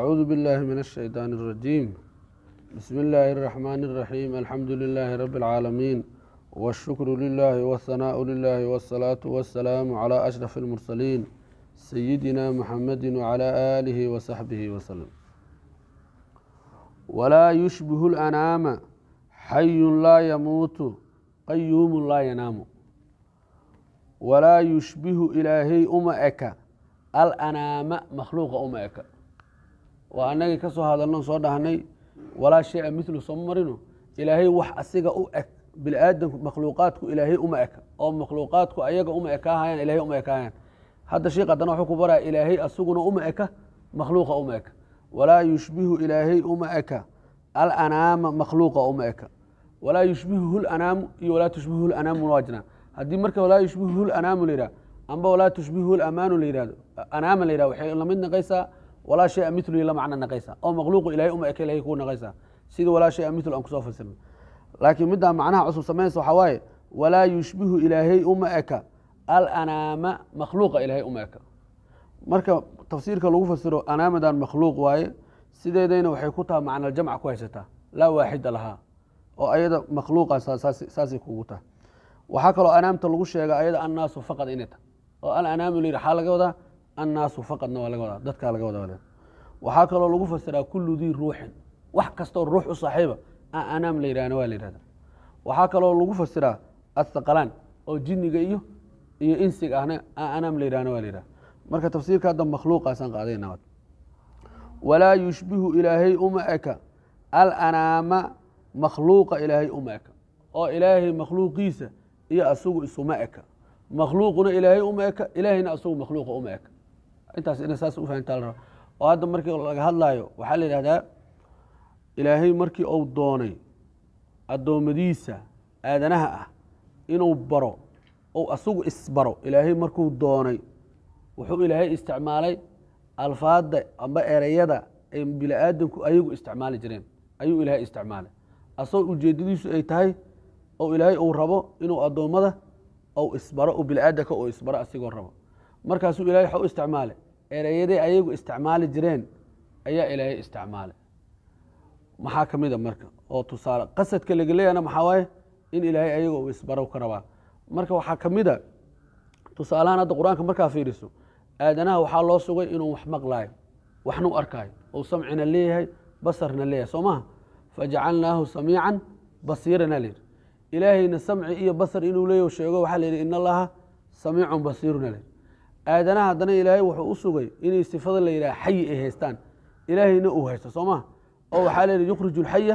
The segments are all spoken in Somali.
أعوذ بالله من الشيطان الرجيم بسم الله الرحمن الرحيم الحمد لله رب العالمين والشكر لله والثناء لله والصلاة والسلام على أشرف المرسلين سيدنا محمد وعلى آله وصحبه وسلم ولا يشبه الأنام حي لا يموت قيوم لا ينام ولا يشبه إلهي uma eka alanaama مخلوق uma eka waa anagii ka soo hadalno soo dhahnay walaa shaya milu soo marino ilaahay wax asiga u eg biniaadanku makhluuqaadku ilaahay uma eg oo makhluuqaadku ayaga uma ekaahayaan ilahay uma ekahayaan hadda sheikh haddana wuxuu ku baraya ilaahay asaguna uma eka makhluuqa uma eka walaa yushbihu ilaahay uma eka alanaama makhluuqa uma eka walaa yushbihuhu lanaamu iyo walaa tushbihuhu lanaamu waajna haddii marka walaa yushbihuhu lanaamu la yihah amba walaa tushbihuhu lamaanu la yihahdo anaama la yihah waxay lamid noqaysaa walaa shaya milu la macna naqaysa oo makhluuqu ilahay uma eka ilahay kuu naqaysa sida walaa shaya milu aan kusoo fasirno laakiin middaa macnaha cusub samaynaysa waxaa waaye walaa yushbihu ilaahay uma eka alanaama makhluuqa ilaahay uma eka marka tafsiirka lagu fasiro anaamadan makhluuq waaye sideedayna waxay ku taha macna jamca ku haysataa laa waaxida lahaa oo ayada makhluuqa saasay kugu taha waxaa kaloo anaamta lagu sheega ayada annaasu faqad inay taha oo alanaam layihi xaa laga wadaa annaasu faqadna waa laga wadaa dadkaa laga wada wada waxaa kaloo lagu fasiraa kullu dii ruuxin wax kastoo ruux u saaxiiba anaam la yihahna waa la yihahda waxaa kaloo lagu fasiraa athaqalaan oo jinniga iyo iyo insiga ahna anaam la yihahna waa la yihahda marka tafsiirka hadda makhluuqaasaan qaadayna waad walaa yushbihu ilaahay uma eka alanaama makhluuqa ilaahay uma eka oo ilaahay makhluuqiisa iyo asugu isuma eka makhluuquna ilaahay uma eka ilaahayna asugu makhluuqa uma eka intaas ina saas u fahamtaa la oo hadda markii laga hadlaayo waxaa la yidhahdaa ilaahay markii uu doonay addoommadiisa aadanaha ah inuu baro ou asagu isbaro ilaahay markuu doonay wuxuu ilaahay isticmaalay alfaada amba ereyada ay bini aadanku ayagu isticmaali jireen ayuu ilaahay isticmaalay asagoo ujeedadiisu ay tahay ou ilaahay uu rabo inuu addoommada ou isbaro u bini-aadamka uu isbaro asigoo rabo markaasuu ilahay waxau isticmaalay ereyadii ayagu isticmaali jireen ayaa ilaahay isticmaalay maxaa ka mida marka oo tusaale qasadka lagaleeyana maxaa waaye in ilaahay ayaga uu isbarow ka rabaa marka waxaa ka mida tusaalahaan hadda qur-aanka markaa fiiriso aadanaha waxaa loo sugay inuu wax maqlaayo waxna u arkaayo ou samcina leeyahay basarna leeyahay soo maha fajacalnaahu samiican basiirana leyihi ilaahayna samci iyo basar inuu leeyahy sheego waxaa la yihi in allaha samiicun basiiruna leyihi aadanaha haddana ilaahay wuxuu u sugay inay sifada la yidhaha xayi ay haystaan ilaahayna uu haysto soo maha oo waxaa layidhi yukhriju alxaya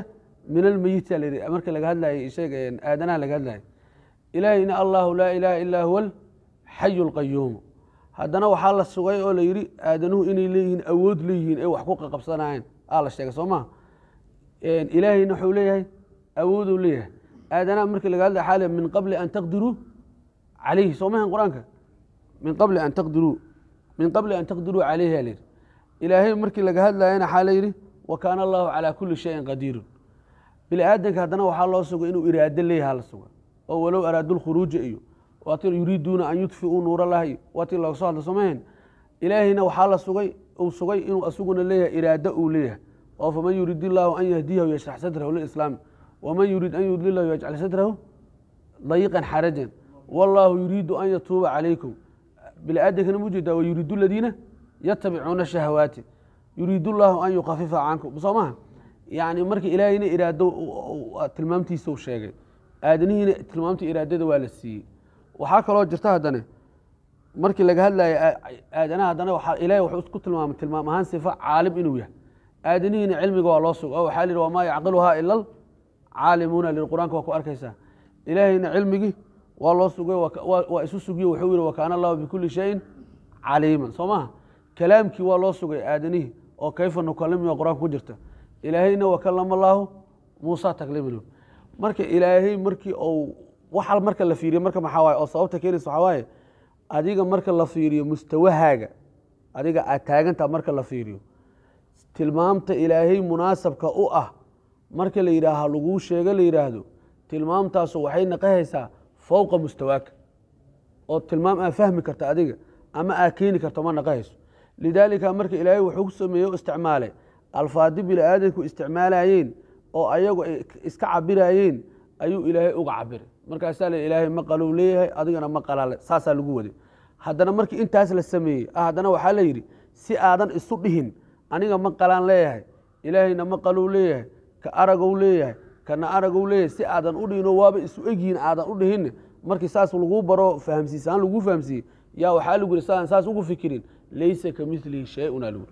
min almeyita layidhi marka laga hadlayay sheeg aadanaha laga hadlayay ilaahayna allahu laa ilaaha ilaa huwa alxayu alqayuumu haddana waxaa la sugay oo layidhi aadanuhu inay leeyihiin awood leeyihiin ay wax ku qaqabsanayeen aa la sheegay soo maha ilaahayna wuxuu leeyahay awooduu leeyahay aadanaha markii laga hadlay xaale min qabli an taqdiruu calayhi soo mahan qur-aanka min qabli an taqdiruu min qabli an taqdiruu calayhi aa layidhi ilaahay markii laga hadlayana waxaa layidhi wa kaana allahu calaa kulli shayin qadiirun bini aadamka haddana waxaa loo sugay inuu iraado leeyaha la suga oo walow araadu lkhuruuja iyo waati yuriiduuna an yudfiuu nuura laha waati looga soo hadla somahan ilaahayna waxaa la sugay uu sugay inuu asuguna leeyahay iraado uu leeyahay oo faman yurid illaahu an yahdiyahu yashrax sadrahu lislaam waman yurid an yudlilahu yajcal sadrahu dayiqan xarajan wallaahu yuriidu an yatuuba calaykum biniaadamkana ma ujeedaa yuriidu ladiina yatabicuuna shahawaati yuriid llaahu an yukafifa canku soo maha yani marka ilaahayna iraado tilmaamtiisa sheegay aadanihiina tilmaamta iraadada waa la siiyey waxaa kaloo jirta haddane markii laga hadlayo aadanaha haddana ilahay wuxuu isku tilmaamay tilmaam ahaan sifa caalim inuu yahay aadanihiina cilmiga waa loo sugo waxaa la yihi wamaa yacqiluhaa ila alcaalimuuna lil qur-aanka waa ku arkaysaa ilaahayna cilmigii waa loo sugay waa isu sugiye wuxuu yihi wakaana allahu bikuli shayin caliiman soo maha kalaamkii waa loo sugay aadanihi oo kayfa nukalimiyo qur-aanka ku jirta ilaahayna wakalama allaahu muusa takliiman marka ilaahay markii ou waxa marka la fiiriyo marka maxaa waaye oo sababta keenaysa waxaa waaye adiga marka la fiiriyo mustawahaaga adiga aad taagantaa marka la fiiriyo tilmaamta ilaahay munaasabka u ah marka la yidhaaha laguu sheego la yidhaahdo tilmaamtaasu waxay naqahaysaa fowqa mustawaaka oo tilmaam aa fahmi karta adiga ama aa keeni karto ma naqahayso lidaalika marka ilaahay wuxuu ku sameeye o isticmaalay alfaadi aadanku isticmaalayeen oo ayagu ay iska cabirayeen ayuu ilaahay uga cabiray markaasaa la ilaahay maqalou leeyahay adigana maqalale saasaa lagu waday haddana markii intaas la sameeyey haddana waxaa la yidhi si aadan isu dhihin aniga maqalaan leeyahay ilaahayna maqalou leeyahay ka aragou leeyahay kana arag u si aadan u dhihino waaba isu egyihin aadan u dhihin markii saas laguu baro fahamsiisaan laguu fahamsiiyey yaa waxaa lagu yihi saaan saas ugu fikirin laysa ka milihi shay-una lagui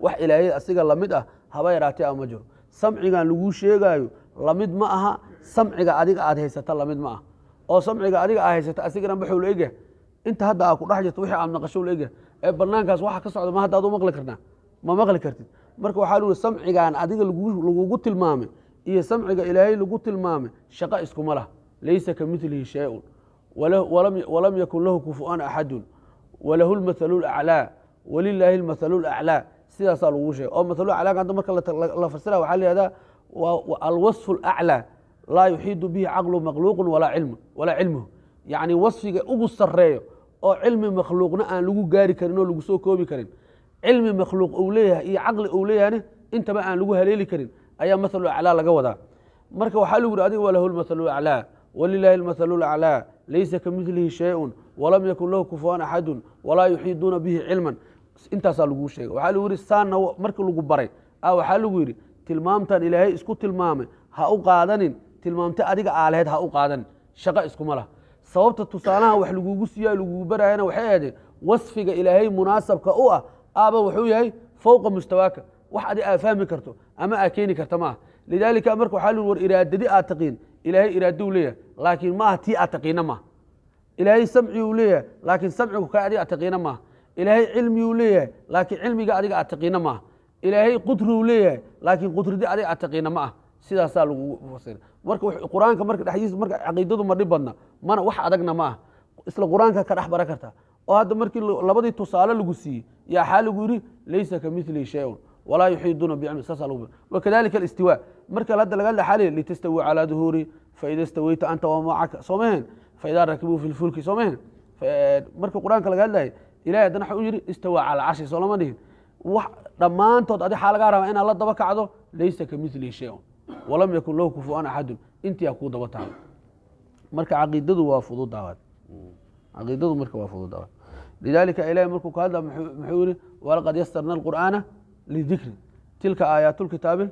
wax ilaahay asiga lamid ah haba yaraatee ama jiro samcigan laguu sheegaayo lamid ma aha samciga adiga aad haysata lamid ma aha oo samciga adiga aad haysata asigana baxuu la egah inta hadda aa ku dhex jirto wixii aad maqasho la egah ee banaankaas waxa ka socda ma hadda ad u maqli karnaa ma maqli kartid marka waxaa lagu yihi samcigaan adiga lagugu tilmaamay iyo samciga ilaahay lagu tilmaamay shaqo iskuma lah laysa ka milihi shayun walam yakun lahu kufu'an axadun walahu lmathalu laclaa walilaahi lmathalu laclaa sidaasaa lagu sheegay oo mathalu aclaaga hadda marka la fasira waxaa layihahdaa alwasfu alaclaa laa yuxiidu bihi caqlu makhluuqun walaa cilmuhu yacni wasfiga ugu sareeyo oo cilmi makhluuqna aan lagu gaari karin oo lagu soo koobi karin cilmi makhluuq uu leeyahay iyo caqli uu leeyahayna intaba aan lagu haleeli karin ayaa maal aclaa laga wadaa marka waxaa lagu yihi adiga waa lahu lmahalu aclaa walilaahi almathalu laclaa laysa ka milihi shayun walam yakun lahu kufuwan axadun walaa yuxiiduuna bihi cilman intaasaa lagu sheega waxaa lagu yihi saanna markii lagu baray a waxaa lagu yidhi tilmaamtan ilaahay isku tilmaamay ha u qaadanin tilmaamta adiga aa ha u qaadanin shaqo iskuma lah sababta tusaalaha wax lagugu siiya lagugu barayana waxay ahaydeen wasfiga ilaahay munaasabka u ah aaba wuxuu yahay fowqa mustawaaka wax adi aa fahmi karto ama aa keeni karta maaha lidaalika marka waxaa lii war iraadadi aad taqiin ilaahay iraadou leeyahay laakiin maaha tii aad taqiina maaha ilaahay samci uu leeyahay laakiin samcigu ka adiga aad taqiina maaha ilaahay cilmiuu leeyahay laakiin cilmiga adiga aad taqiina maaha ilaahay qudriuu leeyahay laakiin qudridi adiga aad taqiina ma ah sidaasaa lagu fasira marka qur-aanka marka dhexdiisa marka caqiidadu ma dhib badna mana wax adagna ma ah isla qur-aanka ka dhex bara karta oo hadda markii labadii tusaale lagu siiyey yaa xaa lagu yidhi laysa ka mili shay-un walaa yuxiiduuna bcilmi saasa lg wakadalika alistiwa marka hadda laga dhaxali litastawii calaa duhuuri faida staweyta anta wamacaka soo maheen faidaa rakibuu fi lfulki soo maheen marka qur-aanka laga hadlaya ilahi haddana waxa u yihi istawa cala carshi soo lama dhihin dhammaantood adi xaa lagaa inaad la daba kacdo laysa ka milihi shay walam yakun lahu kufuan axadun intiyaa kuu daba tahay marka caqiidadu waa fududaawaad caqiidadu marka waa fududaawaad lidalika ilahi markuu ka hadla muxuu yihi walaqad yastarna alqur'aana lidikri tilka aayaatulkitaabi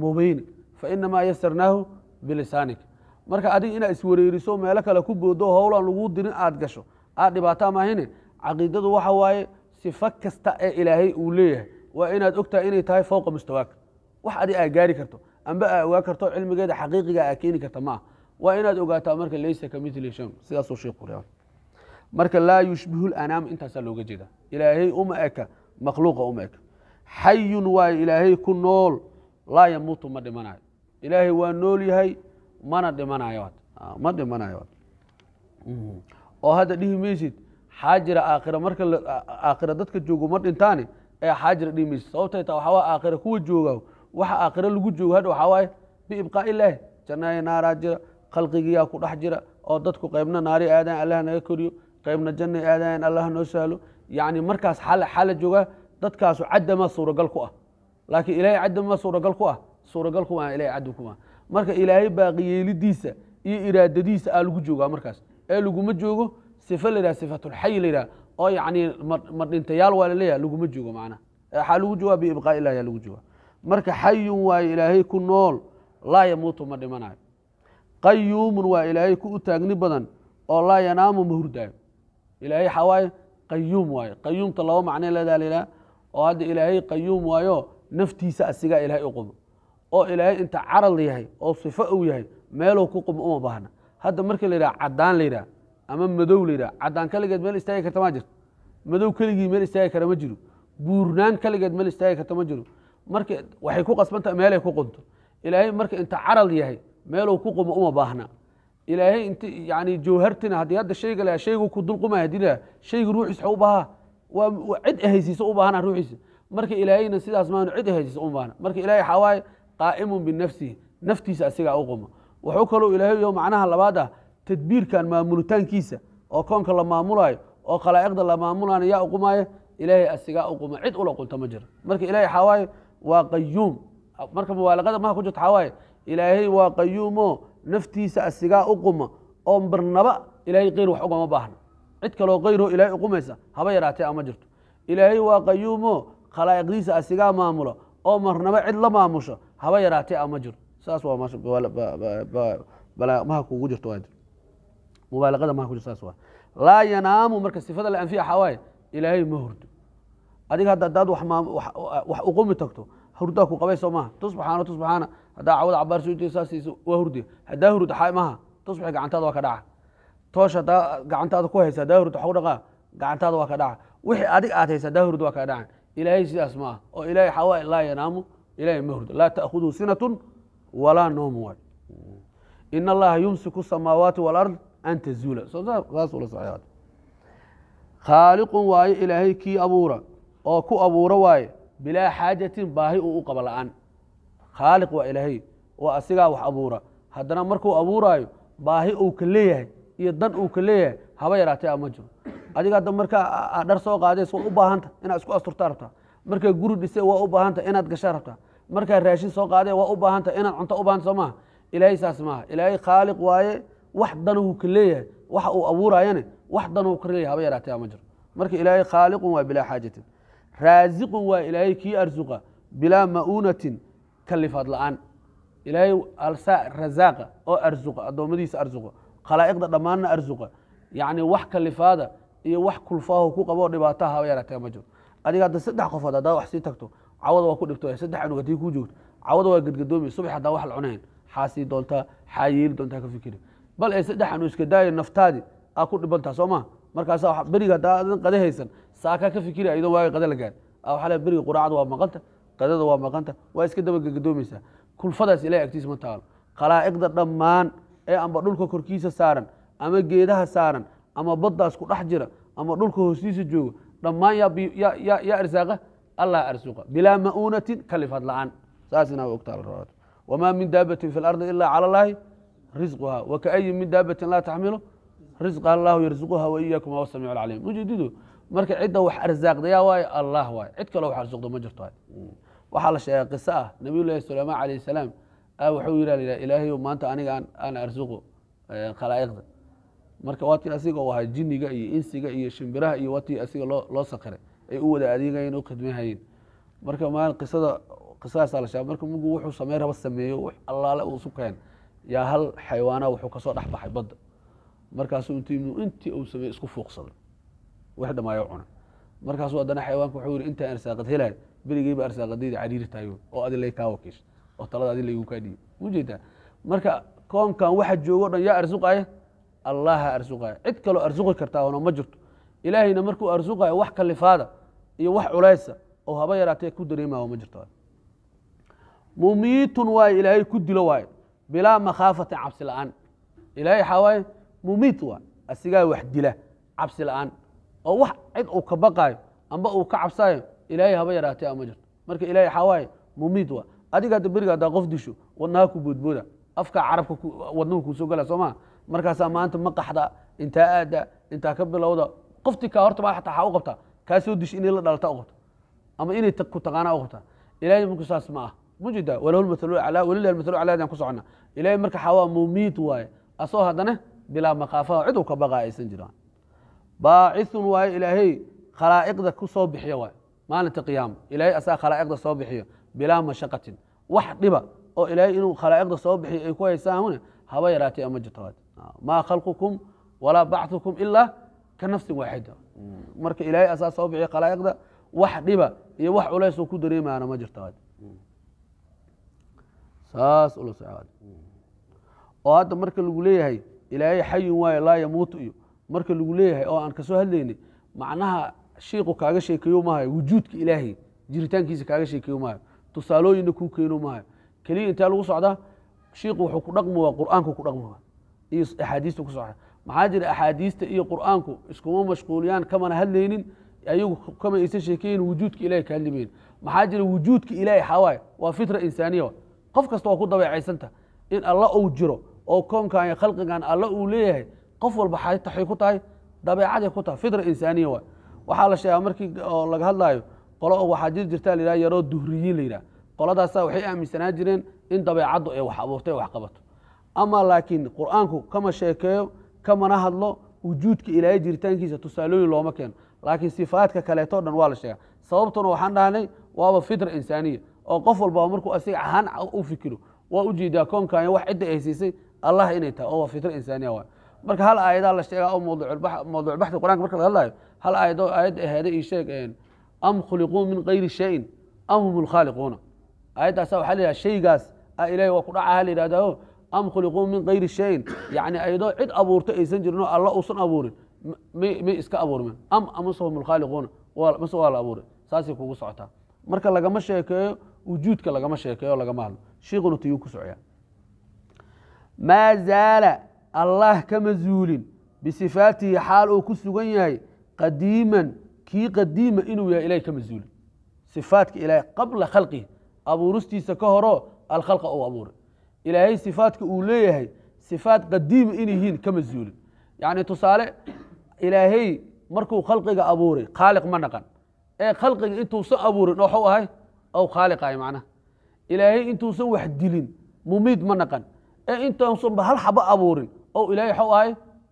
fa fainamaa yasarnaahu bilisaanik marka adiga inaad iswareeriso meelo kale ku boodo howlaan laguu dirin aad gasho aad dhibaataa maahine caqiidadu waxa waaye sifo kasta ee ilaahay uu leeyahay waa inaad ogtahay inay tahay fowqa mustawaaka wax adiga aa gaari karto amba aa ogaa karto cilmigeeda xaqiiqiga aa keeni karta ma ah waa inaad ogaataa marka laysa ka mili sham sidaasuu sheekhu reeba marka laa yushbihu lanaam intaasaa looga jeeda ilaahay uma eka makhluuqa uma eka xayun waa ilaahay ku nool laa yamuutu ma dhimanayo ilaahay waa nool yahay mana dhimanayo ah, ma dhimanayo hmm. oo hadda dhihi maysid xaajira aakhira marka aakhira dadka joogo ma dhintaani ee xaajira dhihi maysid sababtay taa waxawaa aakhira kuwa jooga waxa aakhira lagu joogo hadha waxaa waaye biibqaa illaahi jannaya naaraa jira khalqigiyaa ku dhex jira oo dadku qaybna naari aadayan allah naga koriyo qaybna janna aadayan allah noo sahlo yacni markaas xala xala joogaa dadkaasu cadda suuragal ku ah laakiin ilaahay cadda suuragal ku ah suuragal kumaa ilahay cadda kumaa marka ilaahay baaqiyeelidiisa iyo iraadadiisa aa lagu joogaa markaas ee laguma joogo sifa layidhaha sifatulxay layidhaha oo yacni madhintayaal waa laleeyaha laguma joogo macnaha waxaa lagu joogaa biibqaa ilah ayaa lagu joogaa marka xayun waa ilaahay ku nool laa yamuutu ma dhimanayo qayuumun waa ilaahay ku u taagni badan oo laa yanaamu ma hurdaayo ilaahay waxaa waaye qayuum waayo qayuumta laba macnee leedaha layidhaha oo hadda ilaahay qayuum waayo naftiisa asigaa ilahay u qumo oo ilaahay inta carad yahay oo sifo uu yahay meeluu ku qumo uma baahna hadda markii la yidhaha cadaan la yidhaha ama madow la yidhaha cadaan kaligeed meel istaagi karta maa jirto madow keligii meel istaagi kara ma jiro buurnaan kaligeed meel istaagi karta ma jiro marka waxay ku qasbantaha meelay ku qunto ilaahay marka inta carad yahay meeluu ku qumo uma baahna ilaahay int yani jawhartina haddii hadda shayga la shaygu ku dulqumay hadii la shayga ruuxiis xa u bahaa waa cid haysiiso u baahana ruuxiisa marka ilaahayna sidaas maanu cid haysiiso u baahna marka ilahay waxaa waaye qaa'imun binafsihi naftiisa asigaa u quma wuxuu kaloo ilaahayo macnaha labaad ah tadbiirkan maamulitaankiisa oo koonka la maamulaayo oo khalaa'iqda la maamulaana yaa uqumaayo ilaahay asigaa uquma cid ula qunta ma jira marka ilahay waxaa waaye waa qayuum marka mubaaliqada maha ku jirta waxaa waaye ilaahay waa qayuumoo naftiisa asigaa u quma oon barnaba ilaahay qeyr wax uga baahna cid kaloo kayruhu ilaahay uqumaysa haba yaraatee ama jirto ilaahay waa qayuumo khalaa'iqdiisa asigaa maamulo oo marnaba cid la maamusho haba yaraatee ama jiro saas waa maha kugu jirto mubaalaqada maha ku jirto saas waa laa yanaamu marka sifada la anfiya waxaa waaye ilaahay ma hurdo adiga hadda hadaad wax uqumi tagto hurdaa ku qabay soo maaha tusbaxaano tusbaxaana haddaa cawada cabaar suuti saasiisa waa hurdi haddaa hurd maha tusbaxi gacantaada waa ka dhaca toosh hadaa gacantaada ku haysaa daahurd waxu dhaqaa gacantaada waa ka dhaca wixii adig aad haysaa daahurd waa kaa dhaca ilaahay sidaas ma ah oo ilahay xawaa laa yanaamu ilahay ma hurdo laa taakhuduhu sinatun walaa noomu waay in allaha yumsiku samaawaati wاlard an tazuula khaaliqun waaye ilaahay kii abuura oo ku abuuro waaye bilaa xaajatin baahi uu u qaba la-aan khaaliq waa ilaahay oo asigaa wax abuura haddana markuu abuuraayo baahi uu ka leeyahay iyo dan uu ka leeyahay haba yaraatee ama jiro adiga adda markaa dhar soo qaadays waa u baahanta inaad isku asturtaa rabtaa markaa guri dhise waa u baahanta inaad gashaa rabtaa markaa raashin soo qaadee waa u baahanta inaad cunto u bahanta soo maaha ilaahay saas maaha ilaahay khaaliq waaye wax danuu ka leeyahay waxa uu abuuraayane wax danuu ka leeyahay haba yaraatee ama jiro marka ilaahay khaaliqun waa bilaa xaajatin raasiqun waa ilaahay kii arsuqa bilaa ma'uunatin kalifaad laaan aan ilaahay alsaa rasaaqa oo arsuqa addoommadiisa arsuqa khalaa'iqda dhammaanna arsuqa yacni wax kalifaada iyo wax kulfaahu ku qabo dhibaataha haba yaraatee ma jiro adiga hadda saddex qofood haddaa wax sii tagto cawada waa ku dhibto saddex cunug haddii kuu joogto cawada waa gadgadoomi subax haddaa wax la cunayn xaasii doontaa xaa doontaa ka fikiri bal ay saddex cunug iska daayo naftaadi aa ku dhibantaa soo maha markaasaa beriga haddaa qade haysan saakaa ka fikiri ayadoo waaga qade la gaari waxaa le beriga waa maqanta qadada waa maqanta waa iska daba gadgadoomaysaa kulfadaas ilahay agtiis ma taalo khalaa'iqda dhammaan ee amba dhulka korkiisa saaran ama geedaha saaran ama baddaas ku dhex jira ama dhulka hoostiisa jooga dhammaan yaa arsaaqa allah arsuqa bilaa ma'uunatin kalifad la'aan saasina ogtaa wamaa min daabatin fi lardi ila cala allaahi risquha wakaayin min daabatin laa taxmilu risqaha allahu yarsuquha waiyakum huwa samiicu alcaliim mujdidu marka cidda wax arsaaqdayaa waaye allah waaye cid kaloo wax arsuqdo ma jirto mm. waxaa la sheegay qiso ah nabiyullaahi suleymaan calayh salaam Ah, waxuu yidha ilaahayo maanta aniga aan arsuqo khalaa'iqda marka waatii asiga u ahaa jiniga iyo insiga iyo shimbiraha iyo waatii asiga loo sakiray ay u wada adeegayeen u khidmeyhayeen marka maal qisada qisadaasa la sheega marka mugu wuxuu samey raba sameeyo wx allaale uu isu keen yaa hal xayawaana wuxuu kasoo dhex baxay badda markaasuu intii intii uu sameeye isku fuuqsaday wax dhamaayo cuna markaasuu haddana xayawaanka wuxuu yihi intaa arsaaqad helay berigiiba arsaaqadayda cariiri taayo oo adilay kaa wakiisha oo talada adi laygu kaadhiibi ujeedaa marka koonkan waxa joogo o dhan yaa arsuqaya allaha arsuqaya cid kaloo arsuqi kartaa ono ma jirto ilaahayna markuu arsuqayo wax kalifaada iyo wax culaysa oo haba yaraatee ku dareemayo ma jirto mumiitun waaye ilaahay ku dilo waaye bilaa makhaafatin cabsi la-aan ilahay waxaa waaye mumiit waay asigaa wax dila cabsi la-aan oo wax cid uu ka baqaayo amba uu ka cabsaayo ilaahay haba yaraatee ma jirto marka ilahay waxaa waaye mumiit waay adiga ada beriga hadaa qof disho wadnaha ku boodbooda afka carabka wadnuhu kuusoo gala sooma markaasaa maanta ma intaa aada intaa ka bilowda qofti ka horta ba ataa u qabta kaa soo inay la dhalata u qabta ama inay ku taqaana u qabta ilahay marku saas ma ah mujida walahu maal aclaa walilah maal aclaa adan ku socona ilahay marka xawaa mumiit waaye asoo haddana bilaa makaafaha cid ka baqaa aysan jiraan baacisun waaye ilaahay khalaa'iqda ku soo bixiya waaye maalinta qiyaama ilaahay asaa khalaa'iqda soo bixiyo bilaa mashaqatin wax dhiba oo ilaahay inuu khalaa'iqda soo bixiyo ay ku haysaahune haba yaraatee ama jirtawaad maa khalqukum walaa bacثukum ilaa ka nafsin waaxida marka ilaahay asaa soo bixiyo khalaa'iqda wax dhiba iyo wax culays ku dareemaana ma jirtawaad saas ula socod oo hadda marka lagu leeyahay ilaahay xayun waayo laa yamuutu iyo marka lagu leeyahay oo aan kasoo hadlaynay macnaha shiiqu kaaga sheekeeyo mahayo wujuudka ilaahay jiritaankiisa kaaga sheekeeyo mahayo tusaalooyinna kuu keenu maayo keliya intaa lagu socdaa shiiku wuxuu ku dhaqmaya qur'aanku ku dhaqmaya iyo axaadiistu ku socda maxaa jira axaadiista iyo qur'aanku iskuma mashquuliyaan kamana hadlaynin ayagu kama aysan sheekeeyin wujuudka ilahay ka hadlimayn maxaa jira wujuudka ilahay xawaaye waa fitra insaaniya qof kasta waa ku dabeecaysanta in alla uu jiro oo koonkan iyo khalqigan alla uu leeyahay qof walba xay ku tahay dabeecaday ku tahay fitra insaaniya waay waxaa la sheegaa markii oo laga hadlaayo qolo oo waxaa jiri jirta la yaroo duhriyiin la yidhah qoladaasa waxay aaminsanaa jireen in dabeecaddu ay wax abuurtay wax qabato ama laakiin qur-aanku kama sheekeeyo kamana hadlo wujuudka ilaahay jiritaankiisa tusaalooyin looma keeno laakiin sifaadka kaleeto dhan waa la sheegaa sababtuna waxaan dhahnay waaba fitra insaaniya oo qof walbaa markuu asiga ahaan u fikiro waa ujeedaa koonkan wax cidda ay siisay allah inay tahay oo waa fitra insaaniya waay marka hal aayadaa la sheegaa oo mawduucbaxda qur'anka marka laga hadlayo hal aayadoo aayadda ahaada ii sheeg am khuliquu min kayri shayin am hum lkhaaliquuna aayaddaasa waxa la yidhaha shaygaas a ilahay waa ku dhacaha la yidhahdaao am khuliquu min kayri shayin yacni ayadoo cid abuurto aysan jirin oo alla uusan abuurin may iska abuurmeen am amase hum lkhaaliquuna mase waa la abuuray saasay kugu socotaa marka lagama sheekeeyo wujuudka lagama sheekeeyo lagama hadlo shiikhuna tiyuu ku socyaa maa zaala allah kama zuulin bisifaatihi xaal uu ku sugan yahay qadiiman kii qadiima inuu yahay ilahay ka masuulin sifaatka ilaahay qabla khalqihi abuuristiisa ka horo alkhalqa uu abuuray ilaahay sifaatka uu leeyahay sifaat qadiima in yihiin ka masuulin yacni tusaale ilaahay markuu khalqiga abuuray khaaliq ma naqan ee khalqiga intuusan abuurin waxuu ahay ow khaaliqahay macnaha ilaahay intuusan wax dilin mumiid ma naqan ee intuusanba hal xabo abuurin ow ilaahay waxuu ahay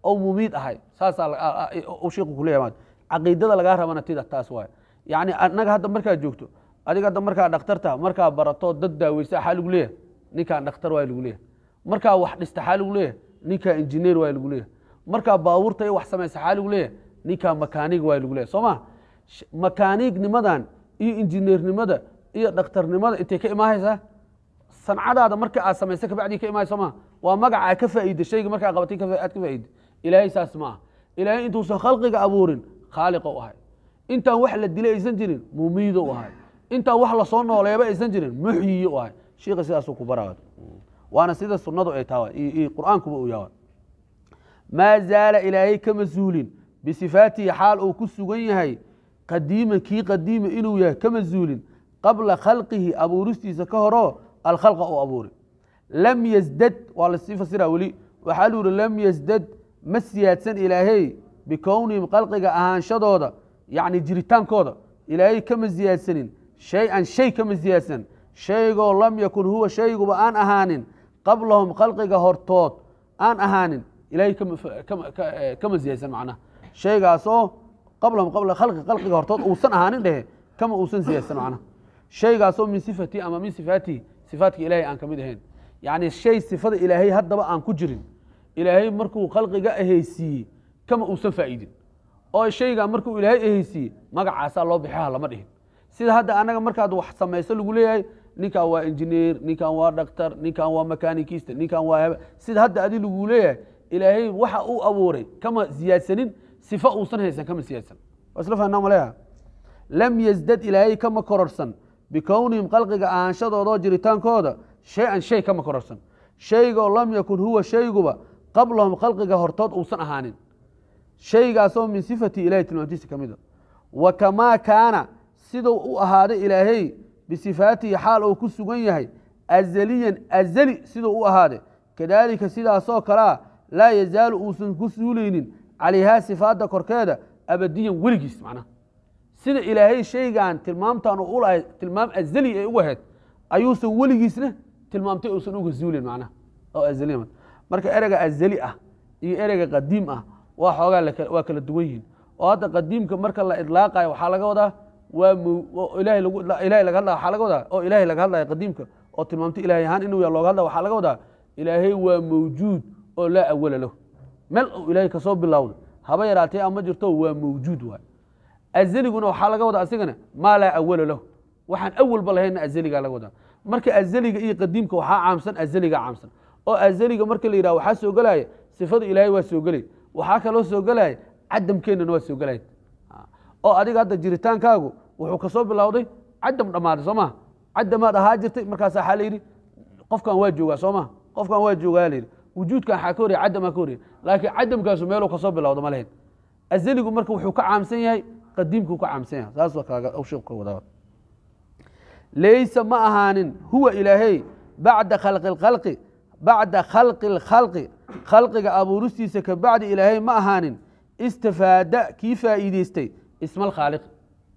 ow mumiid ahay saasaa shiiku ku leeyahay maanta caqiidada lagaa rabana tida taas waay yacni annaga hadda markaad joogto adiga hadda markaa dhakhtarta markaa barato dad daaweysa xaa lagu leeyahay ninkaan dhakhtar waa lagu leeyahay markaa wax dhista xaa lagu leeyahay ninkaa injineer waa lagu leeyahay markaa baabuurta wax samaysa xaa lagu leeyahay ninkaa makaanig waa lagu leeyahay soo ma makaaniignimadan iyo injineernimada iyo dhakhtarnimada intay ka imaahaysaa sancadaada marka aad samaysa kabacdii ka imahay soo waa magacaa ka faa'iide shayga markaa qabatay aad ka faa'iide ilaahay saas ma ilaahay intuusan khalqiga abuurin khaaliq u ahay intaan wax la dilay aysan jirin mumiid u ahay intaan wax lasoo nooleeba aysan jirin muxyiyi u ahay shiikha sidaasuu ku baraa waana sida sunadu ay taa qur-aankuba uu yaha maa zaala ilaahay kama zuulin bisifaatihi xaal uu ku sugan yahay qadiiman kii qadiima inuu yahay kama zuulin qabla khalqihi abuuristiisa ka horoo alkhalqa uu abuuri lam yasdad waa lasii fasiraa weli waxaa lu lam yasdad ma siyaadsan ilaahey bikownihim khalqiga ahaanshadooda yacni jiritaankooda ilaahay kama siyaadsanin shay-an shay kama siyaadsanin shaygoo lam yakun huwa shayguba aan ahaanin qablahum khalqiga hortood aan ahaanin ilahay kama siyaadsan macnaha shaygaasoo qablahum qabla khalqi khalqiga hortood uusan ahaanin dhehe kama uusan siyaadsan macnaha shaygaasoo min sifatii ama min sifaatihi sifaatka ilaahay aan ka mid ahayn yacni shay sifada ilaahay haddaba aan ku jirin ilaahay markuu khalqiga ahaysiiyey kama uusan faa'iidin oo shaygaa markuu ilaahay ehaysiiye magacaasaa loo bixaha lama dhihin sida hadda anaga markaad wax samayso lagu leeyahay ninkan waa injineer ninkan waa dhaktar ninkan waa makanikista ninkan waa haba sida hadda adi lagu leeyahay ilaahay waxa uu abuuray kama siyaadsanin sifa uusan haysan kama siyaadsan isla fahnaa maleeha lam yasdad ilaahay kama kororsan bikownihim qalqiga ahaanshadoodoo jiritaankooda shay-an shay kama kororsan shaygoo lam yakun huwa shayguba qablahum khalqiga hortood uusan ahaanin shaygaasoo min sifati ilahi tilmaamtiisa ka mid a wa kamaa kaana siduu u ahaaday ilaahay bisifaatihi xaal uu ku sugan yahay azaliyan azali siduu u ahaaday kadaalika sidaasoo kalaa laa yazaalu uusan ku suulaynin calayhaa sifaadda korkeeda abadiyan weligiis macnaha sida ilaahay shaygan tilmaamtan u lahay tilmaam azali ay uga aheyd ayuusan weligiisna tilmaamtay uusan uga suulin macnaha oo azaliya marka ereyga azali ah iyo ereyga qadiim ah waxoogaa waa kala duwan yihiin oo hadda qadiimka marka la idlaaqayo waxaa laga wadaa waa waxaa laga wadaa oo ilaahay laga hadlayo qadiimka oo tilmaamta ilahay ahaan inuu yaa looga hadlaya waxaa laga wadaa ilaahay waa mawjuud oo laa awala lahu meel uu ilaahay kasoo bilowda haba yaraatee ama jirto waa mawjuud waay azaliguna waxaa laga wadaa asigana maa laa awala lahu waxaan awalba lahayna azaligaa laga wadaa marka azaliga iyo qadiimka waxaa caamsan azaliga caamsan oo azaliga marka la yidhaha waxaa soogelaya sifada ilaahay waa soogelaya waxaa kaloo soo gelaya cadamkeennana waa soo gelaya oo adiga hadda jiritaankaagu wuxuu kasoo bilowday cadam dhammaaday soo maha cadamaad ahaa jirtay markaasaa waxaa layidhi qofkan waa joogaa soo maha qofkan waa joogaa layidhi wujuudkan waxaa ka horaya cadam ka horaya laakiin cadamkaasu meeluu kasoo bilowda ma lahayn azaligu marka wuxuu ka caamsan yahay qadiimkuu ka caamsan yahay saasoo kaaga laysa ma ahaanin huwa ilaahey bacda khalqi اlkhalqi bacda khalqi اlkhalqi khalqiga abuuristiisa ka bacdi ilaahay ma ahaanin istafaada kii faa'iidaystay ismal khaaliq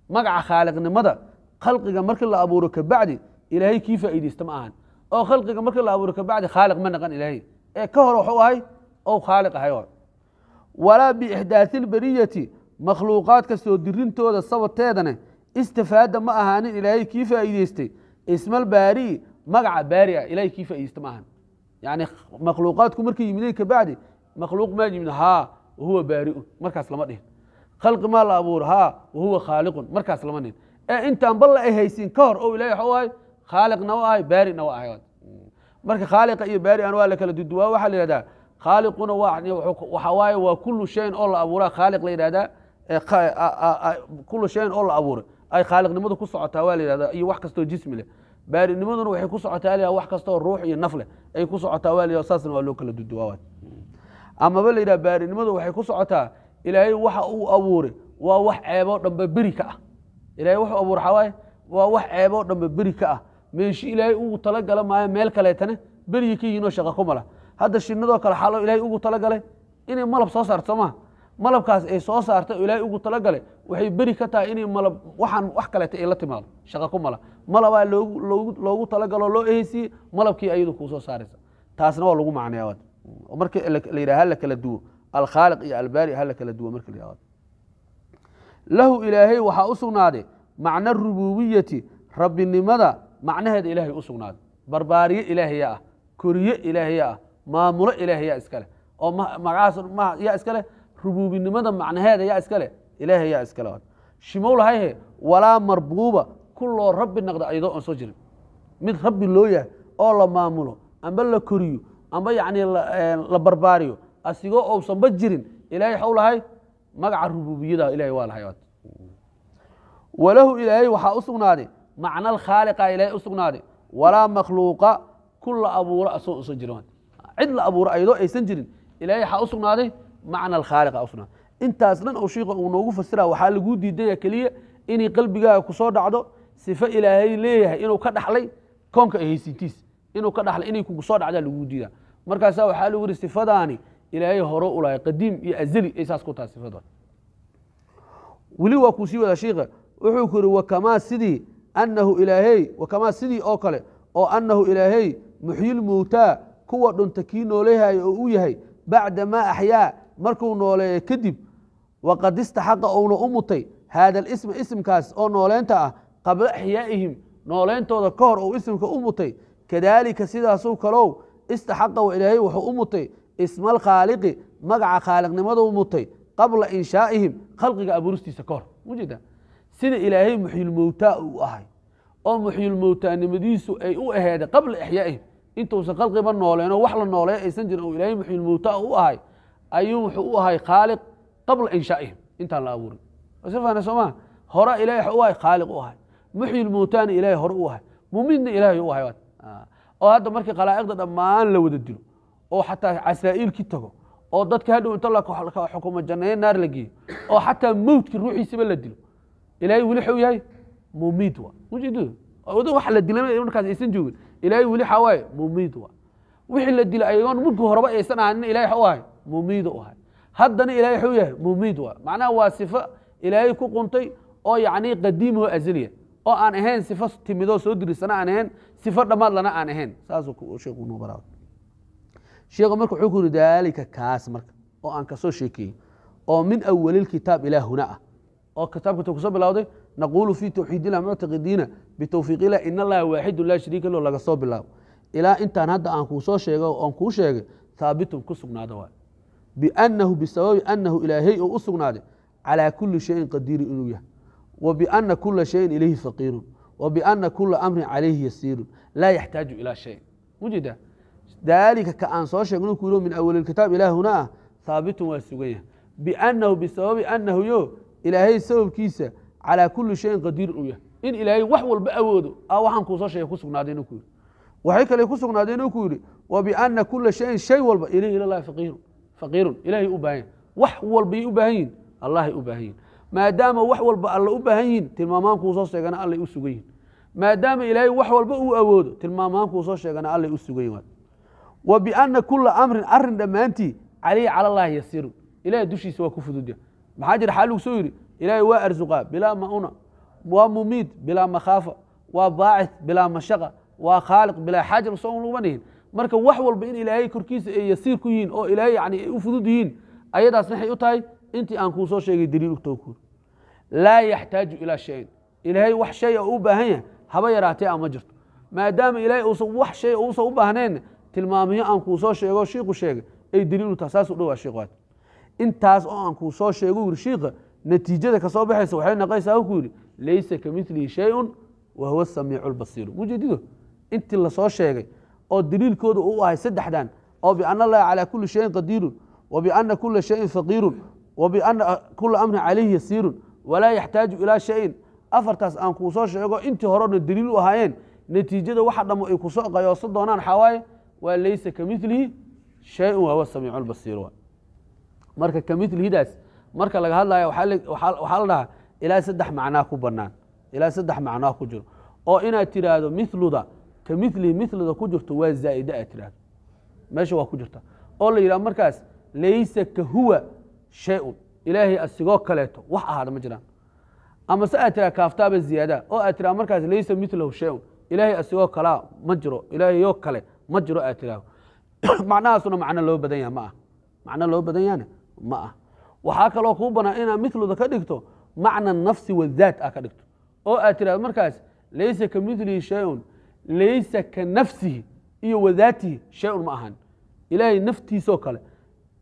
magaca khaaliqnimada khalqiga markii la abuuro ka bacdi ilaahay kii faa'iidaysta ma ahan oo khalqiga markii la abuuro ka bacdi khaaliq ma naqan ilaahay ee ka hor waxuu ahay ou khaaliq ahay oo walaa biixdaati ilbariyati makhluuqaadka soo dirintooda sabateedane istafaada ma ahaanin ilaahay kii faa'iidaystay ismal baari'i magaca baari ah ilaahay kii faa'iidaysta ma ahan yani makhluuqaadku markay yimideen kabacdi makhluuq maa yimid haa wahuwa baariun markaas lama dhihin khalqi maa la abuuro haa wahuwa khaaliqun markaas lama dhihin ee intaan balla ay haysiin ka hor o ilahay waxau ahay khaaliqna wa ahay baarina wa ahay marka khaaliqa iyo baarian waa la kala duduwaa waxaa la yihahdaa khaaliquna waxa waaye waa kulu shayin oo la abuuraa khaaliq la yidhahdaa kulu shayin oo la abuuray ay khaaliqnimadu ku socotaa waa la yihahdaa iyo wax kastoo jismi leh baarinimaduna waxay ku socotaa la wax kastaoo ruux iyo naf leh ay ku socotaa waa saasna waa loo kala duduwaa amaba la yidhaha baarinimadu waxay ku socotaa ilaahay waxa uu abuuray waa wax ceeboo dhanba beri ka ah ilahay wuxuu abuur xawaaye waa wax ceeboo dhanba beri ka ah meeshi ilaahay ugu talagala maayo meel kaleetane berigii ka yihinoo shaqa kumala hadda shinnadoo kale xalo ilaahay ugu talagalay inay malab soo saarto soo maha malabkaas ay soo saarta ilaahay ugu talagalay waxay beri ka tahay inay malab waxaan wax kaleeta ay la timaado shaqa ku mala malabaa loogu talagaloo loo eheysiiyey malabkii ayadu kuusoo saaraysa taasna waa lagu macneya marka la yidhaha hala kala duwo alkhaaliq iyo albaari hala kala duwo marka la yidhahdo lahu ilaahay waxaa u sugnaaday macna rububiyati rabbinimada macnaheeda ilaahay u sugnaaday barbaariye ilaahaya ah koriye ilaahaya ah maamulo ilaahaya iskaleh oo magacaas yaa iskaleh rubuubinimada macnaheeda yaa iska iskaleh ilaahay ayaa iskale shimowlahayhe walaa marbuuba kuloo rabbi naqda ayadoo oon soo jirin mid rabbi loo yahay oo la maamulo amba la koriyo amba yacnii eh, la barbaariyo asigoo ousanba jirin ilaahay xaw lahay magaca rubuubiyada ilahay waa lahay walahu ilaahay waxaa u sugnaaday macna alkhaaliqa ilaahay u sugnaaday walaa makhluuqa ku la abuuro asagoo usan jirin cid la abuuro ayadoo aysan jirin ilaahay waxaa u sugnaaday macna alkhaaliq afna intaas dhan oo shiiqa uu noogu fasira waxaa laguu diidaya keliya inay qalbigaaga kusoo dhacdo sifo ilaahay leeyahay inuu ka dhaxlay koonka ahaysintiis inuu ka dhaxlay inay kugu soo dhacdaa laguu diidaa markaasaa waxaa lagu yihi sifadaani ilaahay hore u lahay qadiim iyo azali ay saas ku tahay sifada weli waa kuu sii wadaa shiikha wuxuu ku yihi wakamaa sidii anahu ilaahay wakamaa sidii oo kale oo annahu ilaahay muxyi lmowtaa kuwa dhunta kii noolehayo oo u yahay bacda maa axyaa markuu nooleeyo kadib waqad istaxaqa uuna u mutay haada alisma isimkaas oo nooleynta ah qabla axyaa'ihim nooleyntooda ka hor uu isimka u mutay kadaalika sidaasuu kalow istaxaqa wa ilaahay wuxuu u mutay isma alkhaaliqi magaca khaaliqnimaduu mutay qabla inshaa'ihim khalqiga abuuristiisa ka hor ujeeda sida ilaahay muxyulmowtaa uu ahay oo muxyulmowtaanimadiisu ay u aheeday qabla axyaa'ihim intuusan khalqiba nooleynoo wax la nooleeyo aysan jirin oo ilaahay muxyulmowtaa u ahay ayuu wuxuu u ahay khaaliq qabla inshaaihim intaan la abuurin soma hore ilahay u ahay khaaliq u ahay muxyi lmuutaani ilahay hore u ahay mumidna ilaahay u ahay oo hadda markii khalaa'iqda dhammaan la wada dilo oo xataa casaa'iil ki tago oo dadka hadhow inta xukumo jannaye naar la geeyo oo xataa mowdkii ruuxiisaba la dilo ilaahay weli xuu yahay mumid wa wax la dila markaas aysan joogin ilaahay weli xawaaye mumid wa wixii la dilo ayagoon mudku horeba aysan ahanin ilahay xa u ahay mumiid u ahay haddana ilahay wxuu yahay mumiid waa macnaha waa sifo ilaahay ku quntay oo yacnii qadiimihoo azaliya oo aan ahayn sifo timidoo soo dirisana aan ahayn sifo dhammaadlana aan ahayn saasuu sheekhu noo marka wuxuu ku yidhi daalika kaas marka oo aan kasoo sheekeeyey oo min awalil kitaab ilaa huna ah oo kitaabka ta kusoo bilawday naquulu fii tawxiid muctaqidiina bitowfiiq in allaha waaxidu laa shariika lo laga soo bilaabo ilaa intaan hadda aan kuu soo sheego oon kuu sheegay haabitun ku sugnaada waay binahu bisababi anahu ilaahay oo u sugnaaday calaa kuli shayin qadiiri inuu yahay wa biana kula shayin ilayhi faqiirun wa biana kula amrin calayhi yasiirun laa yaxtaaju ilaa shay mujida daalika ka aan soo sheegno ku yiro min awalilkitaab ilaahuna ah haabitun waa sugan yahay bianahu bisababi anahu yo ilaahay sababkiisa calaa kuli shayin qadiir inuu yahay in ilaahay wax walba awoodo a waxaan kuu sheegay ku sugnaaday inuu ku yiri waxay kale ku sugnaadeen inuu ku yidhi wa biana kula shayin shay walba ilayhi ilalahi faqiirun faqiirun ilahay u baahan yahin wax walbay u baahan yihin allahay u baahan yihin maadaama wax walba alla u baahan yihin tilmaamaankuu soo sheegana allay u sugan yihin maadaama ilaahay wax walba uu awoodo tilmaamaankuu soo sheegana allay u sugan yihin wa biana kula amrin arin dhammaantii caleyhi cala allahi yasiirun ilahay dushiisa waa ku fududya maxaa jira xaa lagu soo yidhi ilaahay waa arsuqaa bilaa mauna waa mumiid bilaa makhaafa waa baacid bilaa mashaqa waa khaaliq bilaa xaaja soo laguma dhihin marka wax walba in ilaahay korkiisa ay yasiir ku yihiin oo ilaahay yani ay u fudud yihiin ayadaas maxay u tahay intii aan kuu soo sheegay daliil utowkuur laa yaxtaaju ilaa shayin ilaahay wax shay a u baahan yahay haba yaraatee ama jirto maadaama ilaahay uusan wax shay uusan u baahneen tilmaamiyo aan kuu soo sheego shiiku sheegay ay daliil u tahay saasuu dhowaa shiiqwaad intaas oo aan kuu soo sheego yiri shiiqa natiijada kasoo baxaysa waxay naqaysaa wuxuu yidhi laysa ka milihi shayun wa huwa samiicu lbasiiru mujedido intii lasoo sheegay oo daliilkooda u ahay saddexdan oo biana allahi calaa kuli shayin qadiirun wa biana kula shayin faqiirun wa biana kula amrin calayhi yasiirun walaa yaxtaaju ilaa shayin afartaas aan kuu soo sheego intii horena daliil u ahaayeen natiijada waxa dhamo ay kusoo qayoosan doonaan xawaaye waa laysa ka milihi shayin waawa samiicubasiir marka kamilihidaas marka laga hadlaya waxaa la dhahaa ilaa saddex macnaa ku banaan ilaa saddex macnaa ku jiro oo inaad tiraahdo miluda ka milihi milda ku jirto waa zaaida aad tirahdo meesha waa ku jirta oo la yidhaha markaas laysa ka huwa shayun ilaahay asigoo kaleeto wax ahaada ma jiraan ama se aad tiraha kaaftaaba ziyaada oo aad tiraha markaas laysa milahu shayun ilaahay asigoo kalaa ma jiro ilaahayoo kale ma jiro aad tiraahdo macnahaasuna macno loo badan yaha ma ah macno loo badan yahana ma ah waxaa kaloo kuu banaan inaad miluda ka dhigto macna nafsi wadaat ah ka dhigto oo aad tirahdo markaas laysa ka milihi shayun laysa ka nafsihi iyo wadaatihi shayun ma ahan ilaahay naftiisoo kale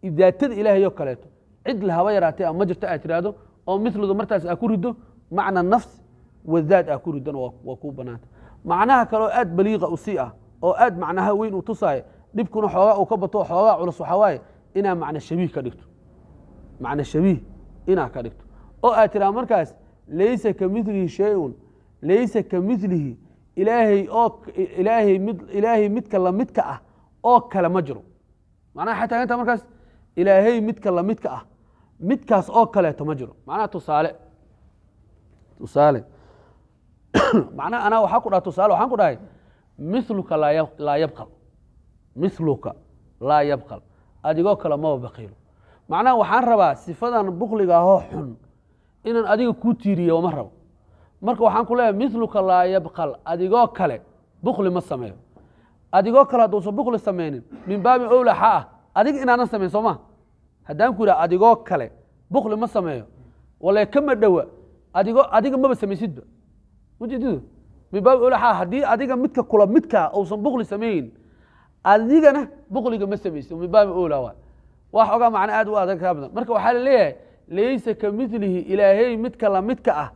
daatada ilaahay oo kaleeto cid lahaba yaraatay a ma jirto aad tiraahdo oo miludu martaas aa ku riddo macna nafs wadaad aa ku ridan waa kuu banaanta macnaha kaleoo aada baliiqa usii ah oo aada macnaha weyn uu tusaayo dhibkuna xoogaa uu ka bato xoogaa culus waxaa waaye inaa macna shabiih ka dhigto macna shabiih inaa ka dhigto oo aad tiraahdo markaas laysa ka milihi shayun laysa ka milihi ilaahay oo ilaahay mid ilaahay midka lamidka ah oo kale ma jiro macnaha waxay taagantaa markaas ilaahay midka lamidka ah midkaas oo kaleeto ma jiro macnaha tusaale tusaale macnaha anaa waxaa ku dhaha tusaale waxaan ku dhahay miluka laa yabqal miluka laa yabqal adigoo kale maba baqiilo macnaha waxaan rabaa sifadan bukligaahoo xun inaan adiga kuu tiiriyo ma rabo marka waxaan ku leeyahay miluka laa yabkal adigoo kale bukli ma sameeyo adigoo kale hadduusan bukli samaynin min baabi owla xa ah adig inaanan samayn soo maa haddaan ku yidhaha adigoo kale bukli ma sameeyo walee kama dhowa adigoo adiga maba samaysidba ujeedidu min baabi owla xa ah, haddii adiga midka kula midkaa uusan bukli samayn adigana bukliga ma samaysid min baabi owla waa waa xoogaa macno aad u adag kaa badan marka waxaa la leeyahay laysa ka milihi ilaahay midka lamidka ah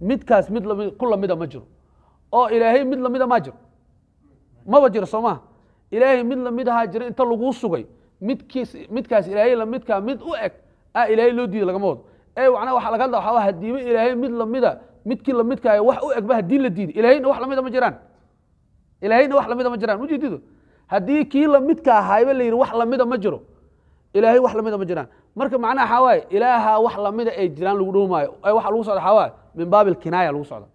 midkaas mid ku lamida ma jiro oo ilaahay mid lamida maa jiro maba jiro soo maa ilaahay mid lamidahaa jira inta laguu sugay midkiis midkaas ilaahay lamidkaa mid u eg a ah ilaahay loo diiday lagama wado ee macnaa waxa laga hadla waxaa hadiiba ilaahay mid lamida midkii lamidkaaya wax u egba haddii la diiday ilaahayna wax lamida ma jiraan ilaahayna wax lamida ma jiraan mujeedido haddii kii lamidka ahaayba la yidhi wax lamida ma jiro ilaahay wax lamida ma jiraan marka macnaha waxaa waaye ilaahaa wax lamida ay jiraan lagu dhowmaayo ee waxa lagu socda waxaa waaye min baab اkinaaya lagu socda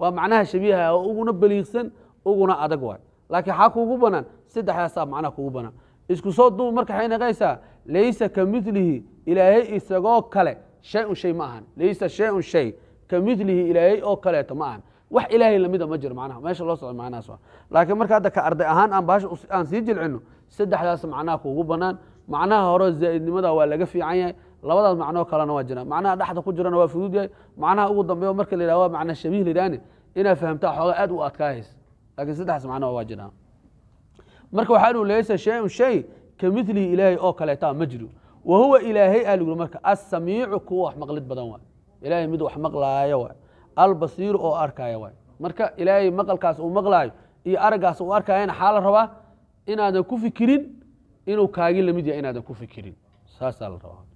waa macnaha shabiiha oo uguna beliigsan uguna adag waay laakiin xaa kuugu banaan saddexdaasaa macnaha kuugu banaan isku soo duub marka waxay naqaysaa laysa ka milihi ilaahay isagoo kale shayun shay ma ahan laysa shayun shay ka milihi ilaahay oo kaleeto ma ahan wax ilaahay lamida ma jiro macnaha meesha loo socda macnahaas waa laakiin marka hadda ka arday ahaan aan bahasha aan sii jilcino saddexdaas macnaha kuugu banaan macnaha hore zaa'idnimada waa laga fiican yahay labadaas macnoo kalena waa jiraan macnaha dhexda ku jirana waa fudud yahay macnaha ugu dambeyo marka la yidhah waa macna shabiih layidhahne inaad fahamtaa xoogaa aad u adkaahaysa laakiin saddexdaas macnoha waa jiraan marka waxaa uu leysa shay shay ka milihi ilaahay oo kaleetaa ma jiro wa huwa ilaahay aa laguri marka assamiicu kuwa wax maqlid badan waay ilaahay mid wax maqlaaya waay albasiiru oo arkaaya waay marka ilaahay maqalkaas uu maqlaayo iyo araggaas uu arkaayana xaa la rabaa inaadan ku fikirin inuu kaagin lamid yahay inaadan ku fikirin saasaa la rabaa